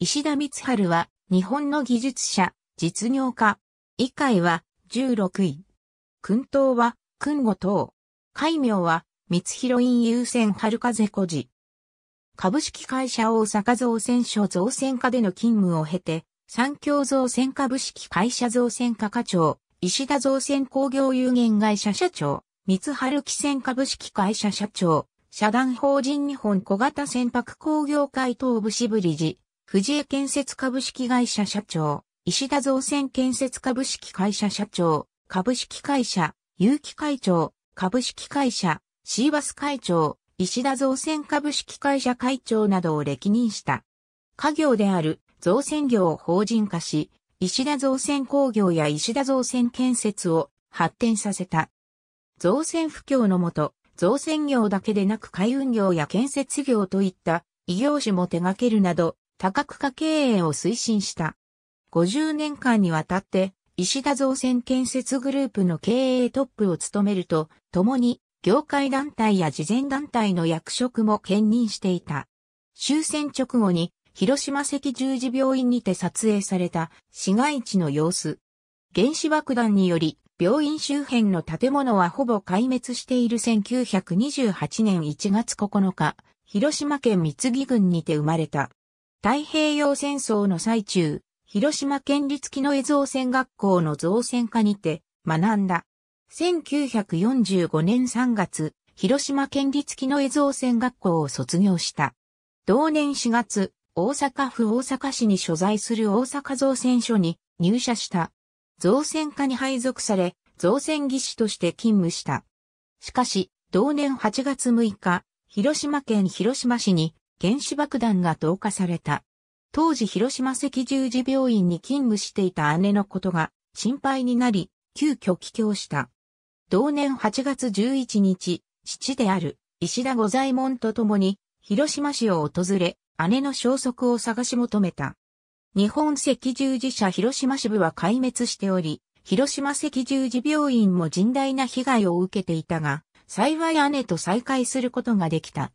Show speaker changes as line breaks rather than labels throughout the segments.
石田光春は日本の技術者、実業家。以海は16位。訓党は訓後等。海名は光広院優先春風小児。株式会社大阪造船所造船課での勤務を経て、三業造船株式会社造船課課長、石田造船工業有限会社社長、光春汽船株式会社社長、社団法人日本小型船舶工業会東部支部理事、藤江建設株式会社社長、石田造船建設株式会社社長、株式会社、有機会長、株式会社、シーバス会長、石田造船株式会社会長などを歴任した。家業である造船業を法人化し、石田造船工業や石田造船建設を発展させた。造船不況のもと、造船業だけでなく海運業や建設業といった異業種も手掛けるなど、多角化経営を推進した。50年間にわたって、石田造船建設グループの経営トップを務めると、共に、業界団体や事前団体の役職も兼任していた。終戦直後に、広島赤十字病院にて撮影された市街地の様子。原子爆弾により、病院周辺の建物はほぼ壊滅している1928年1月9日、広島県三木郡にて生まれた。太平洋戦争の最中、広島県立木野造船学校の造船科にて学んだ。1945年3月、広島県立木野造船学校を卒業した。同年4月、大阪府大阪市に所在する大阪造船所に入社した。造船科に配属され、造船技師として勤務した。しかし、同年8月6日、広島県広島市に原子爆弾が投下された。当時広島赤十字病院に勤務していた姉のことが心配になり、急遽帰郷した。同年8月11日、父である石田五左衛門と共に広島市を訪れ、姉の消息を探し求めた。日本赤十字社広島支部は壊滅しており、広島赤十字病院も甚大な被害を受けていたが、幸い姉と再会することができた。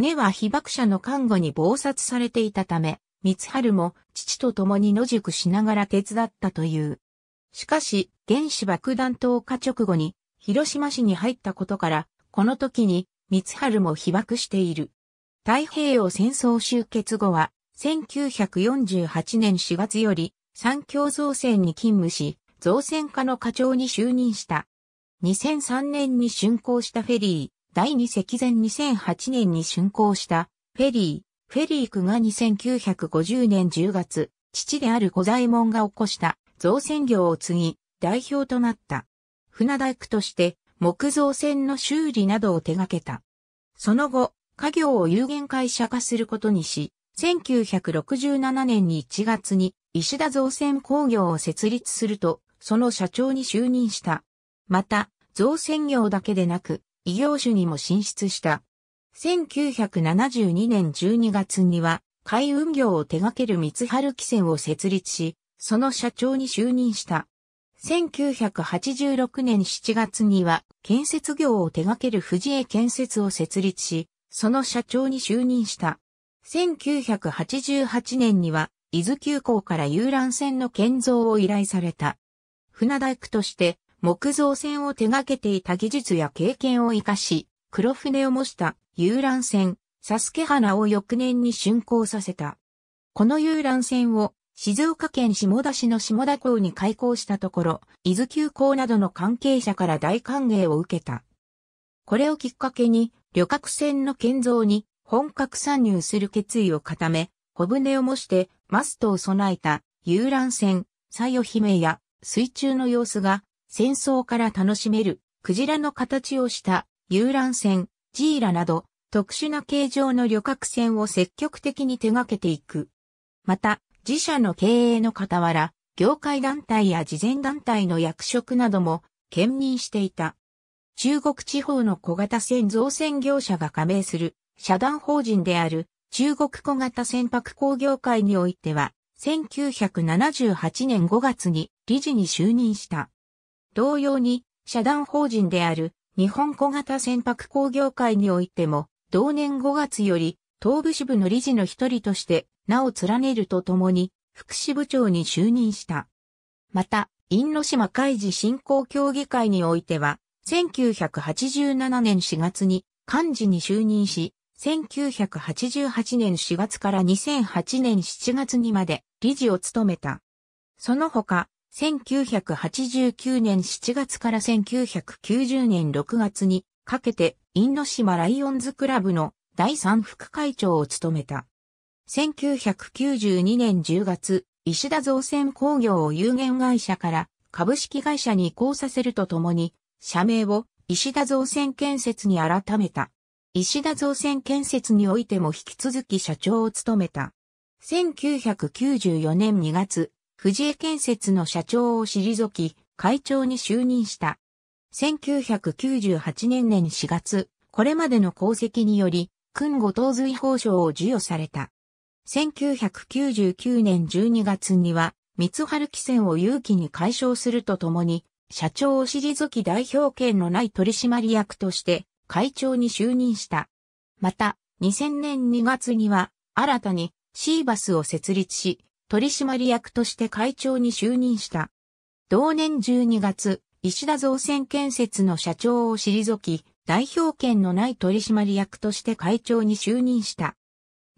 姉は被爆者の看護に暴殺されていたため、光春も父と共に野宿しながら手伝ったという。しかし、原子爆弾投下直後に、広島市に入ったことから、この時に、光春も被爆している。太平洋戦争終結後は、1948年4月より、三共造船に勤務し、造船課の課長に就任した。2003年に竣工したフェリー、第2石前2008年に竣工したフェリー、フェリークが2950年10月、父である小左衛門が起こした造船業を継ぎ、代表となった。船大工として木造船の修理などを手掛けた。その後、家業を有限会社化することにし、1967年に1月に石田造船工業を設立すると、その社長に就任した。また、造船業だけでなく、異業種にも進出した。1972年12月には、海運業を手掛ける三春汽船を設立し、その社長に就任した。1986年7月には、建設業を手掛ける藤江建設を設立し、その社長に就任した。1988年には、伊豆急行から遊覧船の建造を依頼された。船大工として、木造船を手掛けていた技術や経験を活かし、黒船を模した遊覧船、サスケ花を翌年に竣工させた。この遊覧船を静岡県下田市の下田港に開港したところ、伊豆急行などの関係者から大歓迎を受けた。これをきっかけに、旅客船の建造に本格参入する決意を固め、小舟を模してマストを備えた遊覧船、西尾姫や水中の様子が戦争から楽しめる、クジラの形をした遊覧船、ジーラなど、特殊な形状の旅客船を積極的に手掛けていく。また、自社の経営の傍ら、業界団体や事前団体の役職なども兼任していた。中国地方の小型船造船業者が加盟する社団法人である中国小型船舶工業会においては1978年5月に理事に就任した。同様に、社団法人である日本小型船舶工業会においても、同年5月より東部支部の理事の一人として名を連ねるとともに、副支部長に就任した。また、因島海事振興協議会においては、1987年4月に幹事に就任し、1988年4月から2008年7月にまで理事を務めた。その他、1989年7月から1990年6月にかけて、インド島ライオンズクラブの第三副会長を務めた。1992年10月、石田造船工業を有限会社から株式会社に移行させるとともに、社名を石田造船建設に改めた。石田造船建設においても引き続き社長を務めた。1994年2月、藤江建設の社長を退き、会長に就任した。1998年年4月、これまでの功績により、勲後藤随法賞を授与された。1999年12月には、三春汽船を勇気に解消するとともに、社長を退き代表権のない取締役として会長に就任した。また、2000年2月には新たにシーバスを設立し、取締役として会長に就任した。同年12月、石田造船建設の社長を退き、代表権のない取締役として会長に就任した。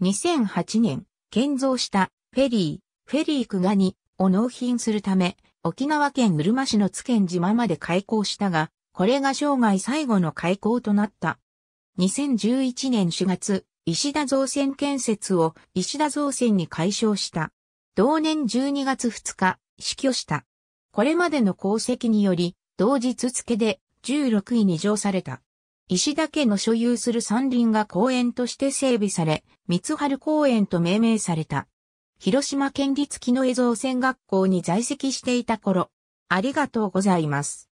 2008年、建造したフェリー、フェリークガニを納品するため、沖縄県うるま市の津県島まで開港したが、これが生涯最後の開港となった。2011年4月、石田造船建設を石田造船に解消した。同年12月2日、死去した。これまでの功績により、同日付で16位に上された。石田家の所有する山林が公園として整備され、三春公園と命名された。広島県立木の江造船学校に在籍していた頃、ありがとうございます。